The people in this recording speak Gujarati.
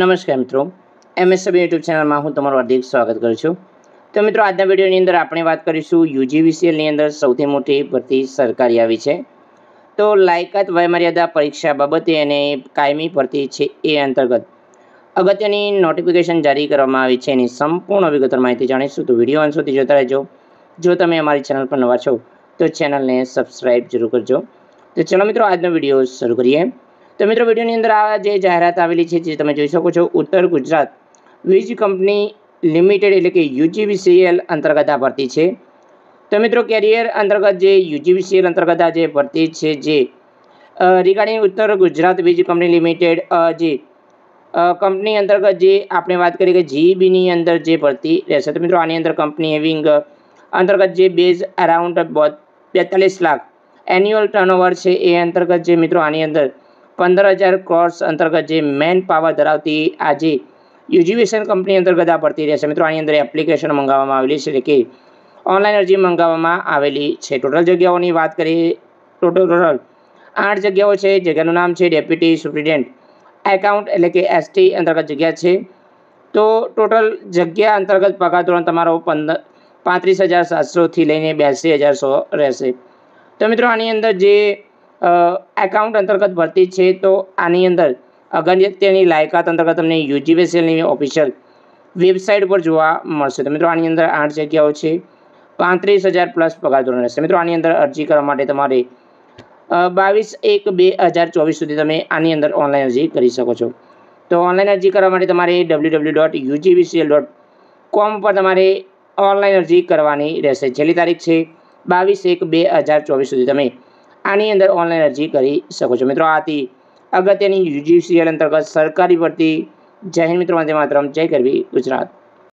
નમસ્કાર મિત્રો એમએસબી યુટ્યુબ ચેનલમાં હું તમારું હાર્દિક સ્વાગત કરું છું તો મિત્રો આજના વિડીયોની અંદર આપણે વાત કરીશું યુજીવીસીએલની અંદર સૌથી મોટી ભરતી સરકારી આવી છે તો લાયકાત વયમર્યાદા પરીક્ષા બાબતે અને કાયમી ભરતી છે એ અંતર્ગત અગત્યની નોટિફિકેશન જારી કરવામાં આવી છે એની સંપૂર્ણ વિગતવાર માહિતી જાણીશું તો વિડીયો અંત સુધી જોતા રહેજો જો તમે અમારી ચેનલ પર નવા છો તો ચેનલને સબસ્ક્રાઈબ જરૂર કરજો તો ચલો મિત્રો આજનો વિડીયો શરૂ કરીએ તો મિત્રો વિડીયોની અંદર આ જે જાહેરાત આવેલી છે જે તમે જોઈ શકો છો ઉત્તર ગુજરાત વીજ કંપની લિમિટેડ એટલે કે યુજીવીસીએલ અંતર્ગત આ ભરતી છે તો મિત્રો કેરિયર અંતર્ગત જે યુજીવીસીએલ અંતર્ગત આ જે ભરતી છે જે રિગાર્ડિંગ ઉત્તર ગુજરાત વીજ કંપની લિમિટેડ જે કંપની અંતર્ગત જે આપણે વાત કરીએ કે જીઈબીની અંદર જે ભરતી રહેશે તો મિત્રો આની અંદર કંપની હેવિંગ અંતર્ગત જે બેઝ અરાઉન્ડ બેતાલીસ લાખ એન્યુઅલ ટર્નઓવર છે એ અંતર્ગત જે મિત્રો આની અંદર પંદર હજાર કોર્સ અંતર્ગત જે મેન પાવર ધરાવતી આ જે યુજીવેશન કંપની અંતર્ગત આ ભરતી રહેશે મિત્રો આની અંદર એપ્લિકેશન મંગાવવામાં આવેલી છે એટલે કે ઓનલાઈન અરજી મંગાવવામાં આવેલી છે ટોટલ જગ્યાઓની વાત કરીએ ટોટલ ટોટલ આઠ જગ્યાઓ છે જગ્યાનું નામ છે ડેપ્યુટી સુપ્રિન્ટેન્ડન્ટ એકાઉન્ટ એટલે કે એસટી અંતર્ગત જગ્યા છે તો ટોટલ જગ્યા અંતર્ગત પગાર ધોરણ તમારો પંદર પાંત્રીસ હજાર સાતસોથી લઈને બ્યાસી હજાર સો રહેશે તો મિત્રો આની અંદર જે એકાઉન્ટ અંતર્ગત ભરતી છે તો આની અંદર અગત્યની લાયકાત અંતર્ગત તમને યુજીવીસીએલની ઓફિશિયલ વેબસાઇટ પર જોવા મળશે તો મિત્રો આની અંદર આઠ જગ્યાઓ છે પાંત્રીસ હજાર પ્લસ પગાર ધોરણ રહેશે મિત્રો આની અંદર અરજી કરવા માટે તમારે બાવીસ એક બે હજાર ચોવીસ સુધી તમે આની અંદર ઓનલાઈન અરજી કરી શકો છો તો ઓનલાઈન અરજી કરવા માટે તમારે W W dot UGVCL dot com પર તમારે ઓનલાઈન અરજી કરવાની રહેશે છેલ્લી તારીખ છે બાવીસ એક બે હજાર ચોવીસ સુધી તમે આની અંદર ઓનલાઈન અરજી કરી શકો છો મિત્રો આથી અગત્યની યુજીસીએલ અંતર્ગત સરકારી ભરતી જાહેર મિત્રો માટે માત્ર જય કરવી ગુજરાત